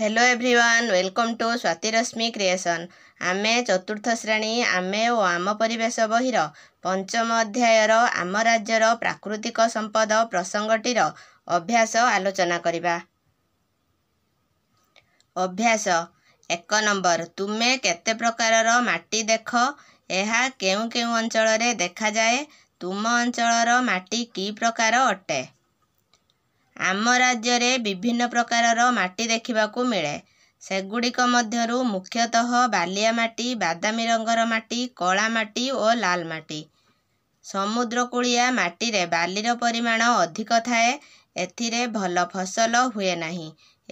Hello everyone welcome to Swatirashmi creation ଆମେ ଚତୁର୍ଥ ଶ୍ରେଣୀ ଆମେ ଓ ଆମ ପରିବେଶ ବହିର ପଞ୍ଚମ ଅଧ୍ୟାୟର ଆମ ରାଜ୍ୟର ପ୍ରାକୃତିକ ସମ୍ପଦ ପ୍ରସଙ୍ଗଟିର ଅଭ୍ୟାସ ଆଲୋଚନା କରିବା ଅଭ୍ୟାସ ଏକ ନମ୍ବର ତୁମେ କେତେ ପ୍ରକାରର ମାଟି ଦେଖ ଏହା କେଉଁ କେଉଁ ଅଞ୍ଚଳରେ ଦେଖାଯାଏ ତୁମ ଅଞ୍ଚଳର ମାଟି କି ପ୍ରକାର ଅଟେ ଆମ ରାଜ୍ୟରେ ବିଭିନ୍ନ ପ୍ରକାରର ମାଟି ଦେଖିବାକୁ ମିଳେ ସେଗୁଡ଼ିକ ମଧ୍ୟରୁ ମୁଖ୍ୟତଃ ବାଲିଆ ମାଟି ବାଦାମୀ ରଙ୍ଗର ମାଟି କଳା ମାଟି ଓ ଲାଲ ମାଟି ସମୁଦ୍ରକୂଳିଆ ମାଟିରେ ବାଲିର ପରିମାଣ ଅଧିକ ଥାଏ ଏଥିରେ ଭଲ ଫସଲ ହୁଏ ନାହିଁ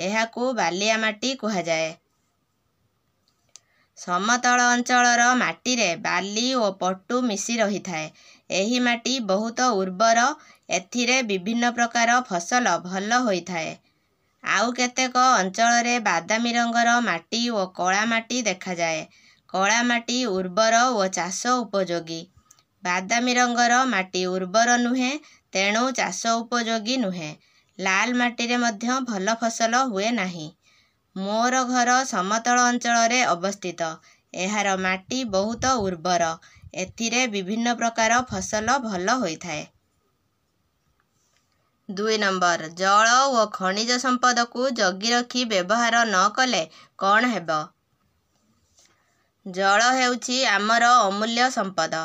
ଏହାକୁ ବାଲିଆ ମାଟି କୁହାଯାଏ ସମତଳ ଅଞ୍ଚଳର ମାଟିରେ ବାଲି ଓ ପଟୁ ମିଶି ରହିଥାଏ ଏହି ମାଟି ବହୁତ ଉର୍ବର ଏଥିରେ ବିଭିନ୍ନ ପ୍ରକାର ଫସଲ ଭଲ ହୋଇଥାଏ ଆଉ କେତେକ ଅଞ୍ଚଳରେ ବାଦାମୀ ରଙ୍ଗର ମାଟି ଓ କଳା ମାଟି ଦେଖାଯାଏ କଳା ମାଟି ଉର୍ବର ଓ ଚାଷ ଉପଯୋଗୀ ବାଦାମୀ ରଙ୍ଗର ମାଟି ଉର୍ବର ନୁହେଁ ତେଣୁ ଚାଷ ଉପଯୋଗୀ ନୁହେଁ ଲାଲ ମାଟିରେ ମଧ୍ୟ ଭଲ ଫସଲ ହୁଏ ନାହିଁ ମୋର ଘର ସମତଳ ଅଞ୍ଚଳରେ ଅବସ୍ଥିତ ଏହାର ମାଟି ବହୁତ ଉର୍ବର ଏଥିରେ ବିଭିନ୍ନ ପ୍ରକାର ଫସଲ ଭଲ ହୋଇଥାଏ ଦୁଇ ନମ୍ବର ଜଳ ଓ ଖଣିଜ ସମ୍ପଦକୁ ଜଗି ରଖି ବ୍ୟବହାର ନ କଲେ କ'ଣ ହେବ ଜଳ ହେଉଛି ଆମର ଅମୂଲ୍ୟ ସମ୍ପଦ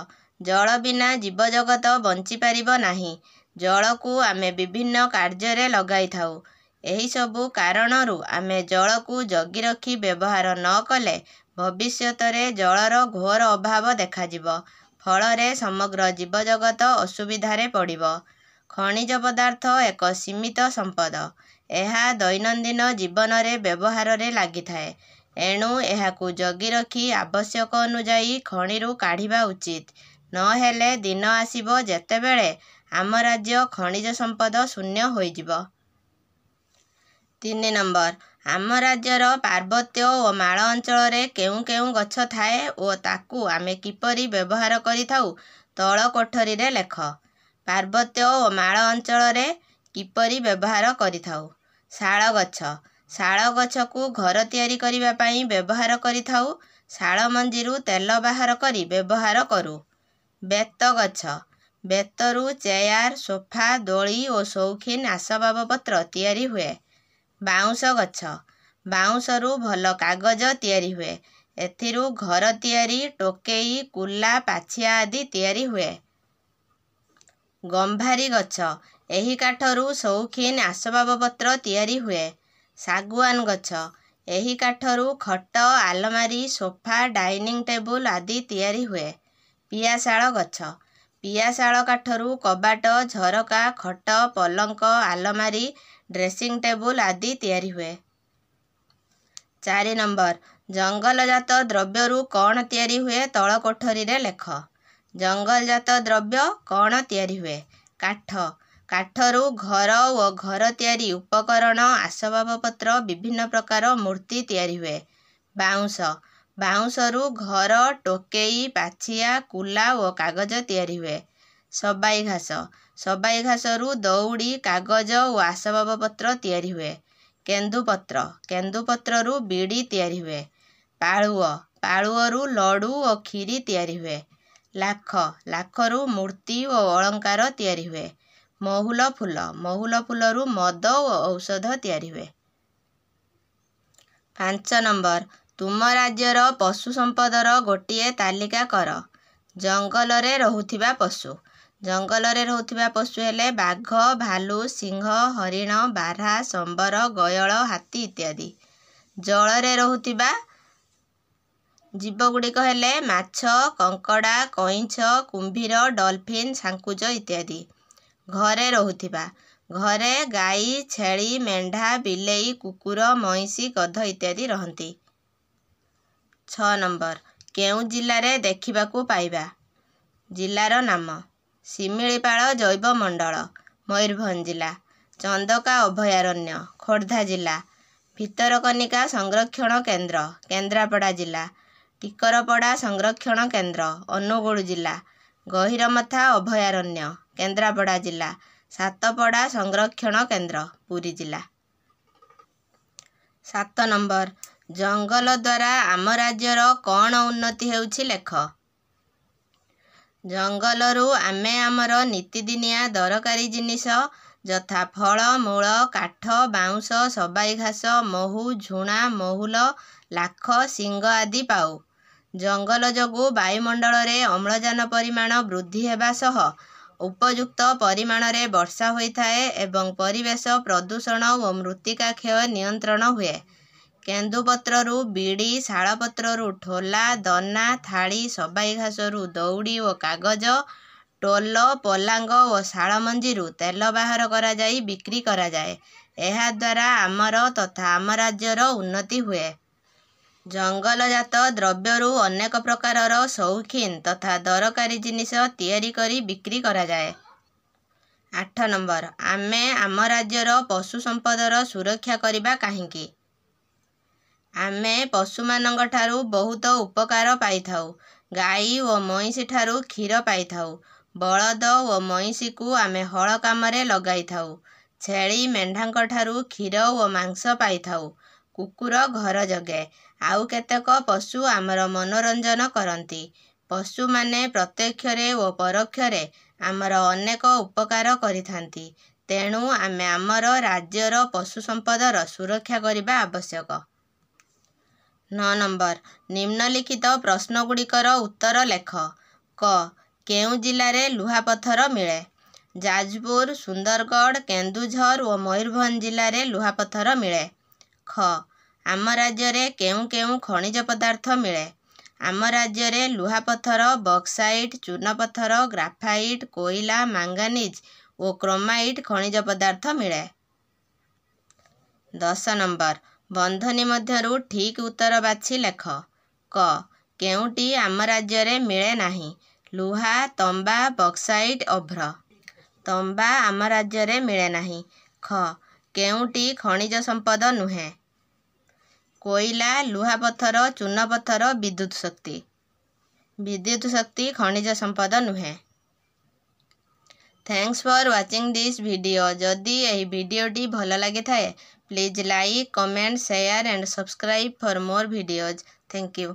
ଜଳ ବିନା ଜୀବଜଗତ ବଞ୍ଚିପାରିବ ନାହିଁ ଜଳକୁ ଆମେ ବିଭିନ୍ନ କାର୍ଯ୍ୟରେ ଲଗାଇଥାଉ ଏହିସବୁ କାରଣରୁ ଆମେ ଜଳକୁ ଜଗି ରଖି ବ୍ୟବହାର ନ କଲେ ଭବିଷ୍ୟତରେ ଜଳର ଘୋର ଅଭାବ ଦେଖାଯିବ ଫଳରେ ସମଗ୍ର ଜୀବଜଗତ ଅସୁବିଧାରେ ପଡ଼ିବ ଖଣିଜ ପଦାର୍ଥ ଏକ ସୀମିତ ସମ୍ପଦ ଏହା ଦୈନନ୍ଦିନ ଜୀବନରେ ବ୍ୟବହାରରେ ଲାଗିଥାଏ ଏଣୁ ଏହାକୁ ଜଗି ରଖି ଆବଶ୍ୟକ ଅନୁଯାୟୀ ଖଣିରୁ କାଢ଼ିବା ଉଚିତ ନହେଲେ ଦିନ ଆସିବ ଯେତେବେଳେ ଆମ ରାଜ୍ୟ ଖଣିଜ ସମ୍ପଦ ଶୂନ୍ୟ ହୋଇଯିବ ତିନି ନମ୍ବର ଆମ ରାଜ୍ୟର ପାର୍ବତ୍ୟ ଓ ମାଳ ଅଞ୍ଚଳରେ କେଉଁ କେଉଁ ଗଛ ଥାଏ ଓ ତାକୁ ଆମେ କିପରି ବ୍ୟବହାର କରିଥାଉ ତଳ କୋଠରୀରେ ଲେଖ ପାର୍ବତ୍ୟ ଓ ମାଳ ଅଞ୍ଚଳରେ କିପରି ବ୍ୟବହାର କରିଥାଉ ଶାଳ ଗଛ ଶାଳ ଗଛକୁ ଘର ତିଆରି କରିବା ପାଇଁ ବ୍ୟବହାର କରିଥାଉ ଶାଳ ମଞ୍ଜିରୁ ତେଲ ବାହାର କରି ବ୍ୟବହାର କରୁ ବେତ ଗଛ ବେତରୁ ଚେୟାର ସୋଫା ଦୋଳି ଓ ସୌଖୀନ ଆସବାବପତ୍ର ତିଆରି ହୁଏ ବାଉଁଶ ଗଛ ବାଉଁଶରୁ ଭଲ କାଗଜ ତିଆରି ହୁଏ ଏଥିରୁ ଘର ତିଆରି ଟୋକେଇ କୁଲା ପାଛିଆ ଆଦି ତିଆରି ହୁଏ ଗମ୍ଭାରୀ ଗଛ ଏହି କାଠରୁ ସୌଖୀନ ଆସବାବପତ୍ର ତିଆରି ହୁଏ ଶାଗୁଆନ୍ ଗଛ ଏହି କାଠରୁ ଖଟ ଆଲମାରୀ ସୋଫା ଡାଇନିଂ ଟେବୁଲ ଆଦି ତିଆରି ହୁଏ ପିଆଶାଳ ଗଛ ପିଆଶାଳ କାଠରୁ କବାଟ ଝରକା ଖଟ ପଲଙ୍କ ଆଲମାରୀ ଡ୍ରେସିଂ ଟେବୁଲ ଆଦି ତିଆରି ହୁଏ ଚାରି ନମ୍ବର ଜଙ୍ଗଲଜାତ ଦ୍ରବ୍ୟରୁ କ'ଣ ତିଆରି ହୁଏ ତଳ କୋଠରୀରେ ଲେଖ ଜଙ୍ଗଲଜାତ ଦ୍ରବ୍ୟ କ'ଣ ତିଆରି ହୁଏ କାଠ କାଠରୁ ଘର ଓ ଘର ତିଆରି ଉପକରଣ ଆସବାବପତ୍ର ବିଭିନ୍ନ ପ୍ରକାର ମୂର୍ତ୍ତି ତିଆରି ହୁଏ ବାଉଁଶ ବାଉଁଶରୁ ଘର ଟୋକେଇ ପାଛିଆ କୁଲା ଓ କାଗଜ ତିଆରି ହୁଏ ସବାଇ ଘାସ ସବାଇ ଘାସରୁ ଦଉଡ଼ି କାଗଜ ଓ ଆସବାବପତ୍ର ତିଆରି ହୁଏ କେନ୍ଦୁପତ୍ର କେନ୍ଦୁପତ୍ରରୁ ବିଡ଼ି ତିଆରି ହୁଏ ପାଳୁଅ ପାଳୁଅରୁ ଲଡ଼ୁ ଓ କ୍ଷୀରି ତିଆରି ହୁଏ ଲାଖ ଲାଖରୁ ମୂର୍ତ୍ତି ଓ ଅଳଙ୍କାର ତିଆରି ହୁଏ ମହୁଲ ଫୁଲ ମହୁଲ ଫୁଲରୁ ମଦ ଓ ଔଷଧ ତିଆରି ହୁଏ ପାଞ୍ଚ ନମ୍ବର ତୁମ ରାଜ୍ୟର ପଶୁ ସମ୍ପଦର ଗୋଟିଏ ତାଲିକା କର ଜଙ୍ଗଲରେ ରହୁଥିବା ପଶୁ ଜଙ୍ଗଲରେ ରହୁଥିବା ପଶୁ ହେଲେ ବାଘ ଭାଲୁ ସିଂହ ହରିଣ ବାରହା ସମ୍ବର ଗୟଳ ହାତୀ ଇତ୍ୟାଦି ଜଳରେ ରହୁଥିବା ଜୀବ ଗୁଡ଼ିକ ହେଲେ ମାଛ କଙ୍କଡ଼ା କଇଁଛ କୁମ୍ଭୀର ଡଲଫିନ୍ ସାଙ୍କୁଚ ଇତ୍ୟାଦି ଘରେ ରହୁଥିବା ଘରେ ଗାଈ ଛେଳି ମେଣ୍ଢା ବିଲେଇ କୁକୁର ମଇଁଷି ଗଧ ଇତ୍ୟାଦି ରହନ୍ତି ଛଅ ନମ୍ବର କେଉଁ ଜିଲ୍ଲାରେ ଦେଖିବାକୁ ପାଇବା ଜିଲ୍ଲାର ନାମ ଶିମିଳିପାଳ ଜୈବ ମଣ୍ଡଳ ମୟୂରଭଞ୍ଜ ଜିଲ୍ଲା ଚନ୍ଦକା ଅଭୟାରଣ୍ୟ ଖୋର୍ଦ୍ଧା ଜିଲ୍ଲା ଭିତରକନିକା ସଂରକ୍ଷଣ କେନ୍ଦ୍ର କେନ୍ଦ୍ରାପଡ଼ା ଜିଲ୍ଲା ଟିକରପଡ଼ା ସଂରକ୍ଷଣ କେନ୍ଦ୍ର ଅନୁଗୁଳ ଜିଲ୍ଲା ଗହିରମଥା ଅଭୟାରଣ୍ୟ କେନ୍ଦ୍ରାପଡ଼ା ଜିଲ୍ଲା ସାତପଡ଼ା ସଂରକ୍ଷଣ କେନ୍ଦ୍ର ପୁରୀ ଜିଲ୍ଲା ସାତ ନମ୍ବର ଜଙ୍ଗଲ ଦ୍ୱାରା ଆମ ରାଜ୍ୟର କ'ଣ ଉନ୍ନତି ହେଉଛି ଲେଖ ଜଙ୍ଗଲରୁ ଆମେ ଆମର ନୀତିଦିନିଆ ଦରକାରୀ ଜିନିଷ ଯଥା ଫଳ ମୂଳ କାଠ ବାଉଁଶ ସବାଇ ଘାସ ମହୁ ଝୁଣା ମହୁଲ ଲାଖ ଶିଙ୍ଗ ଆଦି ପାଉ ଜଙ୍ଗଲ ଯୋଗୁଁ ବାୟୁମଣ୍ଡଳରେ ଅମ୍ଳଜାନ ପରିମାଣ ବୃଦ୍ଧି ହେବା ସହ ଉପଯୁକ୍ତ ପରିମାଣରେ ବର୍ଷା ହୋଇଥାଏ ଏବଂ ପରିବେଶ ପ୍ରଦୂଷଣ ଓ ମୃତ୍ତିକା କ୍ଷୟ ନିୟନ୍ତ୍ରଣ ହୁଏ କେନ୍ଦୁପତ୍ରରୁ ବିଡ଼ି ଶାଳପତ୍ରରୁ ଠୋଲା ଦନା ଥାଳି ସବାଇ ଘାସରୁ ଦଉଡ଼ି ଓ କାଗଜ ଟୋଲ ପଲାଙ୍ଗ ଓ ଶାଳ ମଞ୍ଜିରୁ ତେଲ ବାହାର କରାଯାଇ ବିକ୍ରି କରାଯାଏ ଏହାଦ୍ୱାରା ଆମର ତଥା ଆମ ରାଜ୍ୟର ଉନ୍ନତି ହୁଏ ଜଙ୍ଗଲଜାତ ଦ୍ରବ୍ୟରୁ ଅନେକ ପ୍ରକାରର ସୌଖୀନ ତଥା ଦରକାରୀ ଜିନିଷ ତିଆରି କରି ବିକ୍ରି କରାଯାଏ ଆଠ ନମ୍ବର ଆମେ ଆମ ରାଜ୍ୟର ପଶୁ ସମ୍ପଦର ସୁରକ୍ଷା କରିବା କାହିଁକି ଆମେ ପଶୁମାନଙ୍କ ଠାରୁ ବହୁତ ଉପକାର ପାଇଥାଉ ଗାଈ ଓ ମଇଁଷି ଠାରୁ କ୍ଷୀର ପାଇଥାଉ ବଳଦ ଓ ମଇଁଷିକୁ ଆମେ ହଳ କାମରେ ଲଗାଇଥାଉ ଛେଳି ମେଣ୍ଢାଙ୍କ ଠାରୁ କ୍ଷୀର ଓ ମାଂସ ପାଇଥାଉ କୁକୁର ଘର ଜଗେ ଆଉ କେତେକ ପଶୁ ଆମର ମନୋରଞ୍ଜନ କରନ୍ତି ପଶୁମାନେ ପ୍ରତ୍ୟକ୍ଷରେ ଓ ପରୋକ୍ଷରେ ଆମର ଅନେକ ଉପକାର କରିଥାନ୍ତି ତେଣୁ ଆମେ ଆମର ରାଜ୍ୟର ପଶୁ ସମ୍ପଦର ସୁରକ୍ଷା କରିବା ଆବଶ୍ୟକ ନଅ ନମ୍ବର ନିମ୍ନଲିଖିତ ପ୍ରଶ୍ନଗୁଡ଼ିକର ଉତ୍ତର ଲେଖ କ କେଉଁ ଜିଲ୍ଲାରେ ଲୁହାପଥର ମିଳେ ଯାଜପୁର ସୁନ୍ଦରଗଡ଼ କେନ୍ଦୁଝର ଓ ମୟୂରଭଞ୍ଜ ଜିଲ୍ଲାରେ ଲୁହାପଥର ମିଳେ ଖ ଆମ ରାଜ୍ୟରେ କେଉଁ କେଉଁ ଖଣିଜ ପଦାର୍ଥ ମିଳେ ଆମ ରାଜ୍ୟରେ ଲୁହାପଥର ବକ୍ସାଇଟ୍ ଚୂନପଥର ଗ୍ରାଫାଇଟ୍ କୋଇଲା ମାଙ୍ଗାନିଜ୍ ଓ କ୍ରୋମାଇଟ୍ ଖଣିଜ ପଦାର୍ଥ ମିଳେ ଦଶ ନମ୍ବର ବନ୍ଧନୀ ମଧ୍ୟରୁ ଠିକ୍ ଉତ୍ତର ବାଛି ଲେଖ କ କେଉଁଟି ଆମ ରାଜ୍ୟରେ ମିଳେ ନାହିଁ ଲୁହା ତମ୍ବା ବକ୍ସାଇଟ୍ ଅଭ୍ର ତମ୍ବା ଆମ ରାଜ୍ୟରେ ମିଳେ ନାହିଁ ଖ କେଉଁଟି ଖଣିଜ ସମ୍ପଦ ନୁହେଁ। କୋଇଲା, ଲୁହାପଥର, ଚୂନପଥର, ବିଦ୍ୟୁତ୍ ଶକ୍ତି। ବିଦ୍ୟୁତ୍ ଶକ୍ତି ଖଣିଜ ସମ୍ପଦ ନୁହେଁ। Thanks for watching this video. ଯଦି ଏହି ଭିଡିଓଟି ଭଲ ଲାଗିଥାଏ please like, comment, share and subscribe for ମୋର ଭିଡିଓଜ୍। Thank you.